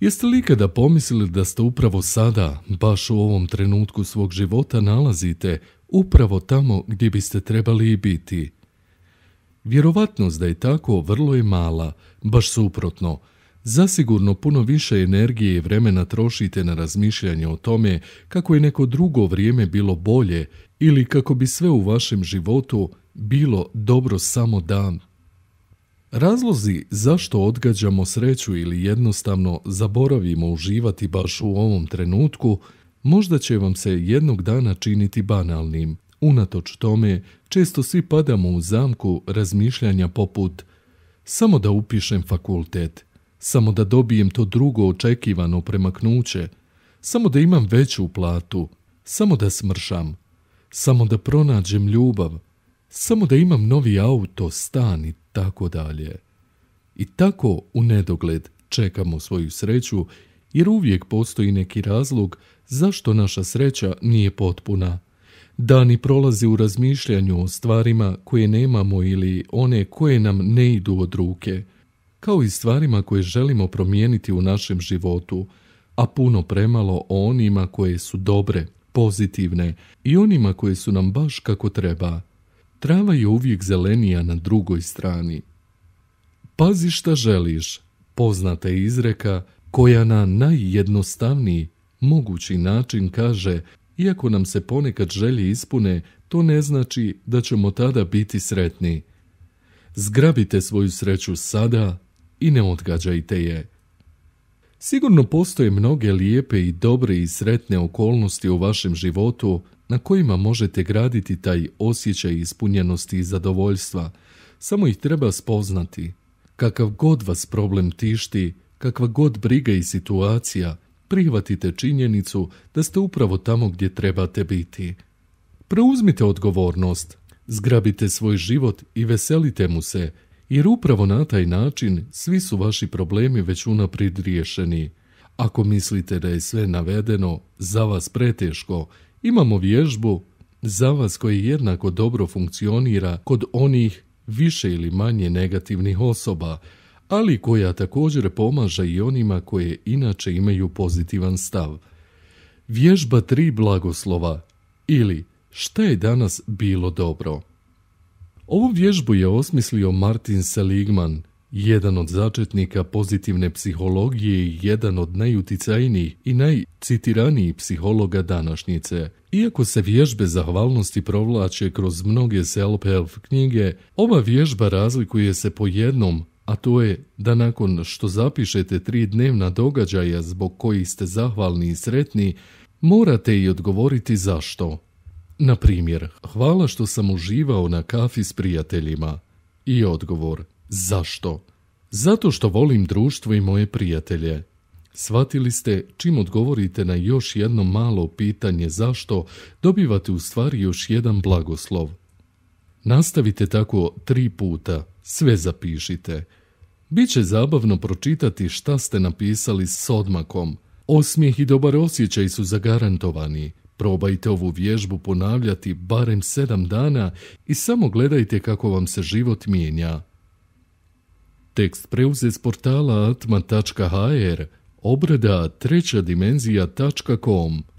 Jeste li ikada pomislili da ste upravo sada, baš u ovom trenutku svog života nalazite upravo tamo gdje biste trebali i biti? Vjerovatnost da je tako vrlo je mala, baš suprotno. Zasigurno puno više energije i vremena trošite na razmišljanje o tome kako je neko drugo vrijeme bilo bolje ili kako bi sve u vašem životu bilo dobro samo dan Razlozi zašto odgađamo sreću ili jednostavno zaboravimo uživati baš u ovom trenutku možda će vam se jednog dana činiti banalnim. Unatoč tome, često svi padamo u zamku razmišljanja poput samo da upišem fakultet, samo da dobijem to drugo očekivano premaknuće, samo da imam veću platu, samo da smršam, samo da pronađem ljubav, samo da imam novi auto, stan i tako dalje. I tako u nedogled čekamo svoju sreću jer uvijek postoji neki razlog zašto naša sreća nije potpuna. Dani prolazi u razmišljanju o stvarima koje nemamo ili one koje nam ne idu od ruke, kao i stvarima koje želimo promijeniti u našem životu, a puno premalo o onima koje su dobre, pozitivne i onima koje su nam baš kako treba. Trava je uvijek zelenija na drugoj strani. Pazi šta želiš, poznata je izreka koja na najjednostavniji mogući način kaže iako nam se ponekad želje ispune, to ne znači da ćemo tada biti sretni. Zgrabite svoju sreću sada i ne odgađajte je. Sigurno postoje mnoge lijepe i dobre i sretne okolnosti u vašem životu na kojima možete graditi taj osjećaj ispunjenosti i zadovoljstva, samo ih treba spoznati. Kakav god vas problem tišti, kakva god briga i situacija, prihvatite činjenicu da ste upravo tamo gdje trebate biti. Preuzmite odgovornost, zgrabite svoj život i veselite mu se, jer upravo na taj način svi su vaši problemi već unaprijed riješeni. Ako mislite da je sve navedeno za vas preteško Imamo vježbu za vas koji jednako dobro funkcionira kod onih više ili manje negativnih osoba, ali koja također pomaže i onima koje inače imaju pozitivan stav. Vježba tri blagoslova ili šta je danas bilo dobro. Ovu vježbu je osmislio Martin Seligman, jedan od začetnika pozitivne psihologije i jedan od najuticajnijih i najcitiranijih psihologa današnjice. Iako se vježbe zahvalnosti provlače kroz mnoge self-help knjige, ova vježba razlikuje se po jednom, a to je da nakon što zapišete tri dnevna događaja zbog kojih ste zahvalni i sretni, morate i odgovoriti zašto. Na primjer, hvala što sam uživao na kafi s prijateljima. I odgovor – Zašto? Zato što volim društvo i moje prijatelje. Svatili ste čim odgovorite na još jedno malo pitanje zašto, dobivate u stvari još jedan blagoslov. Nastavite tako tri puta, sve zapišite. Biće zabavno pročitati šta ste napisali s odmakom. Osmijeh i dobar osjećaj su zagarantovani. Probajte ovu vježbu ponavljati barem sedam dana i samo gledajte kako vam se život mijenja. Tekst preuze s portala atma.hr, obrada treća dimenzija.com.